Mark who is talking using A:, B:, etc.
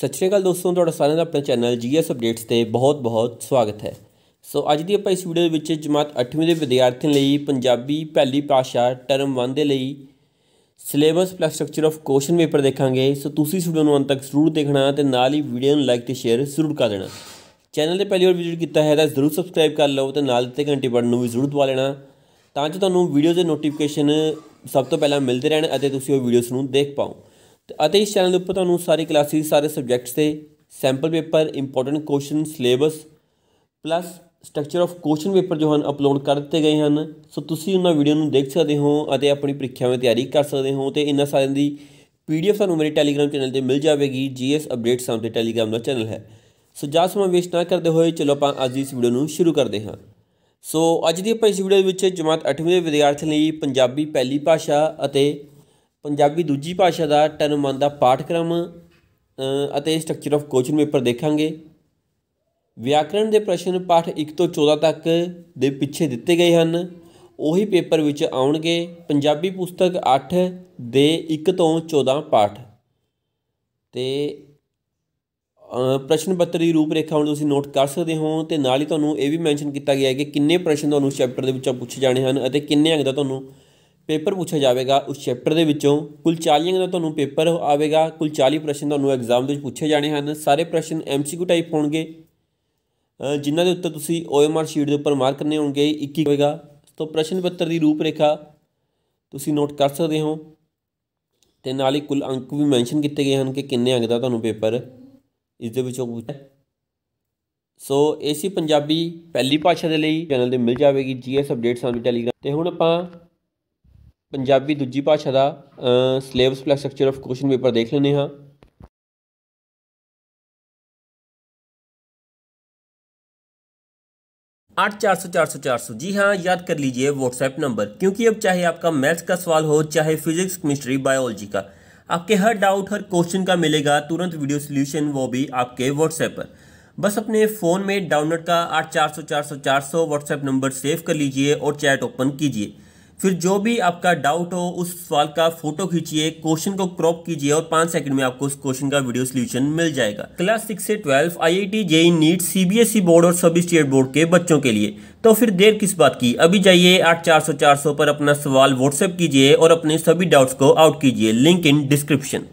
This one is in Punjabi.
A: ਸਤਿ ਸ਼੍ਰੀ ਅਕਾਲ ਦੋਸਤੋ ਤੁਹਾਡਾ ਸਾਰਿਆਂ ਦਾ ਆਪਣੇ ਚੈਨਲ ਜੀਐਸ ਅਪਡੇਟਸ ਤੇ ਬਹੁਤ-ਬਹੁਤ ਸਵਾਗਤ ਹੈ ਸੋ ਅੱਜ ਦੀ ਆਪਾਂ ਇਸ ਵੀਡੀਓ ਦੇ ਵਿੱਚ ਜਮਾਤ 8ਵੀਂ ਦੇ ਵਿਦਿਆਰਥੀਆਂ ਲਈ ਪੰਜਾਬੀ ਪਹਿਲੀ ਪਾਸ਼ਾ ਟਰਮ 1 ਦੇ ਲਈ syllabus plus structure of question paper ਦੇਖਾਂਗੇ ਸੋ ਤੁਸੀਂ ਇਸ ਵੀਡੀਓ ਨੂੰ ਅੰਤ ਤੱਕ ਜ਼ਰੂਰ ਦੇਖਣਾ ਤੇ ਨਾਲ ਹੀ ਵੀਡੀਓ ਨੂੰ ਲਾਈਕ ਤੇ ਸ਼ੇਅਰ ਜ਼ਰੂਰ ਕਰ ਦੇਣਾ ਚੈਨਲ ਤੇ ਪਹਿਲੀ ਵਾਰ ਵਿਜ਼ਿਟ ਕੀਤਾ ਹੈ ਤਾਂ ਜ਼ਰੂਰ ਸਬਸਕ੍ਰਾਈਬ ਕਰ ਲਓ ਤੇ ਨਾਲ ਦਿੱਤੇ ਘੰਟੀ ਬਟਨ ਨੂੰ ਵੀ ਜ਼ਰੂਰ ਦਬਾ ਲੈਣਾ ਤਾਂ ਜੋ ਤੁਹਾਨੂੰ ਵੀਡੀਓ ਦੇ ਨੋਟੀਫਿਕੇਸ਼ਨ ਸਭ ਤੋਂ ਪਹਿਲਾਂ ਮਿਲਦੇ ਰਹਿਣ ਅਤੇ ਤੁਸੀਂ ਉਹ ਵੀਡੀਓਜ਼ ਨੂੰ ਦੇਖ ਪਾਓ ਅਤੇ ਇਸ ਚੈਨਲ ਦੇ ਉੱਪਰ ਤੁਹਾਨੂੰ ਸਾਰੀ ਕਲਾਸਿਸ ਸਾਰੇ ਸਬਜੈਕਟਸ ਦੇ sample paper important question syllabus plus structure of question paper ਜੋ ਹਨ ਅਪਲੋਡ ਕਰ ਦਿੱਤੇ ਗਏ ਹਨ ਸੋ ਤੁਸੀਂ ਉਹਨਾਂ ਵੀਡੀਓ ਨੂੰ ਦੇਖ ਸਕਦੇ ਹੋ ਅਤੇ ਆਪਣੀ ਪ੍ਰੀਖਿਆ ਵਿੱਚ ਤਿਆਰੀ ਕਰ ਸਕਦੇ ਹੋ ਤੇ ਇਹਨਾਂ ਸਾਰਿਆਂ ਦੀ ਪੀਡੀਐਫ ਤੁਹਾਨੂੰ ਮੇਰੇ ਟੈਲੀਗ੍ਰam ਚੈਨਲ ਤੇ ਮਿਲ ਜਾਵੇਗੀ ਜੀਐਸ ਅਪਡੇਟਸ ਨਾਮ ਤੇ ਟੈਲੀਗ੍ਰam ਦਾ ਚੈਨਲ ਹੈ ਸੋ ਜਾਸ ਮੈਂ ਵੇਸਟ ਨਾ ਕਰਦੇ ਹੋਏ ਚਲੋ ਆਪਾਂ ਅੱਜ ਦੀ ਇਸ ਵੀਡੀਓ ਨੂੰ ਸ਼ੁਰੂ ਕਰਦੇ ਹਾਂ ਸੋ ਅੱਜ ਦੀ ਆਪਾਂ ਇਸ ਵੀਡੀਓ ਵਿੱਚ ਜਮਾਤ 8ਵੀਂ ਦੇ ਵਿਦਿਆਰਥੀਆਂ ਲਈ ਪੰਜਾਬੀ ਪਹਿਲੀ ਭਾਸ਼ਾ ਅਤੇ ਪੰਜਾਬੀ ਦੂਜੀ ਭਾਸ਼ਾ ਦਾ ਟਨਮਨ ਦਾ ਪਾਠਕ੍ਰਮ ਅਤੇ ਸਟਰਕਚਰ ਆਫ ਕੁਐਸਚਨ ਪੇਪਰ ਦੇਖਾਂਗੇ ਵਿਆਕਰਣ ਦੇ ਪ੍ਰਸ਼ਨ ਪਾਠ 1 ਤੋਂ 14 ਤੱਕ ਦੇ ਪਿੱਛੇ ਦਿੱਤੇ ਗਏ ਹਨ ਉਹੀ ਪੇਪਰ ਵਿੱਚ ਆਉਣਗੇ ਪੰਜਾਬੀ ਪੁਸਤਕ 8 ਦੇ 1 ਤੋਂ 14 ਪਾਠ ਤੇ ਪ੍ਰਸ਼ਨ ਪੱਤਰ ਦੀ ਰੂਪਰੇਖਾ ਹੁਣ ਤੁਸੀਂ ਨੋਟ ਕਰ ਸਕਦੇ ਹੋ ਤੇ ਨਾਲ ਹੀ ਤੁਹਾਨੂੰ ਇਹ ਵੀ ਮੈਂਸ਼ਨ ਕੀਤਾ ਗਿਆ ਹੈ ਕਿ ਕਿੰਨੇ ਪ੍ਰਸ਼ਨ ਤੁਹਾਨੂੰ ਚੈਪਟਰ ਦੇ ਵਿੱਚੋਂ ਪੁੱਛੇ ਜਾਣੇ ਹਨ ਅਤੇ ਕਿੰਨੇ ਅੰਕ ਦਾ ਤੁਹਾਨੂੰ ਪੇਪਰ ਪੁੱਛਿਆ ਜਾਵੇਗਾ ਉਸ ਚੈਪਟਰ ਦੇ ਵਿੱਚੋਂ ਕੁੱਲ 40 ਦਾ ਤੁਹਾਨੂੰ ਪੇਪਰ ਆਵੇਗਾ ਕੁੱਲ 40 ਪ੍ਰਸ਼ਨ ਤੁਹਾਨੂੰ ਐਗਜ਼ਾਮ ਦੇ ਵਿੱਚ ਪੁੱਛੇ ਜਾਣੇ ਹਨ ਸਾਰੇ ਪ੍ਰਸ਼ਨ ਐਮਸੀਕਿਊ ਟਾਈਪ ਹੋਣਗੇ ਜਿਨ੍ਹਾਂ ਦੇ ਉੱਤਰ ਤੁਸੀਂ ਓਐਮਆਰ ਸ਼ੀਟ ਦੇ ਉੱਪਰ ਮਾਰਕ ਕਰਨੇ ਹੋਣਗੇ 21 ਹੋਵੇਗਾ ਤੋਂ ਪ੍ਰਸ਼ਨ ਪੱਤਰ ਦੀ ਰੂਪ ਰੇਖਾ ਤੁਸੀਂ ਨੋਟ ਕਰ ਸਕਦੇ ਹੋ ਤੇ ਨਾਲ ਹੀ ਕੁੱਲ ਅੰਕ ਵੀ ਮੈਂਸ਼ਨ ਕੀਤੇ ਗਏ ਹਨ ਕਿ ਕਿੰਨੇ ਅੰਕ ਦਾ ਤੁਹਾਨੂੰ ਪੇਪਰ ਇਸ ਦੇ ਵਿੱਚੋਂ ਪੁੱਛਿਆ ਸੋ ਏਸੀ ਪੰਜਾਬੀ ਪਹਿਲੀ ਭਾਸ਼ਾ ਦੇ ਲਈ ਚੈਨਲ ਤੇ ਮਿਲ ਜਾਵੇਗੀ ਜੀਐਸ ਅਪਡੇਟਸ ਆਨ ਟੈਲੀਗ੍ਰਾਮ ਤੇ ਹੁਣ ਆਪਾਂ पंजाबी दूजी भाषा का syllabus plus structure of question paper देख लें हाँ आठ चार सौ चार सौ चार सौ जी हाँ याद कर लीजिए व्हाट्सएप नंबर क्योंकि अब चाहे आपका मैथ्स का सवाल हो चाहे फिजिक्स केमिस्ट्री बायोलॉजी का आपके हर डाउट हर क्वेश्चन का मिलेगा तुरंत वीडियो सोल्यूशन वो भी आपके व्हाट्सएप पर बस अपने फ़ोन में डाउनलोड का आठ चार सौ चार सौ चार सौ व्हाट्सएप नंबर सेव कर लीजिए और चैट ओपन कीजिए फिर जो भी आपका डाउट हो उस सवाल का फोटो खींचिए क्वेश्चन को क्रॉप कीजिए और पांच सेकंड में आपको उस क्वेश्चन का वीडियो सोल्यूशन मिल जाएगा क्लास सिक्स से twelve I I T JEE NEET C B S E board और सब स्टेट बोर्ड के बच्चों के लिए तो फिर देर किस बात की अभी जाइए आठ चार सौ चार सौ पर अपना सवाल व्हाट्सएप कीजिए और अपने सभी डाउट्स को आउट कीजिए लिंक इन डिस्क्रिप्शन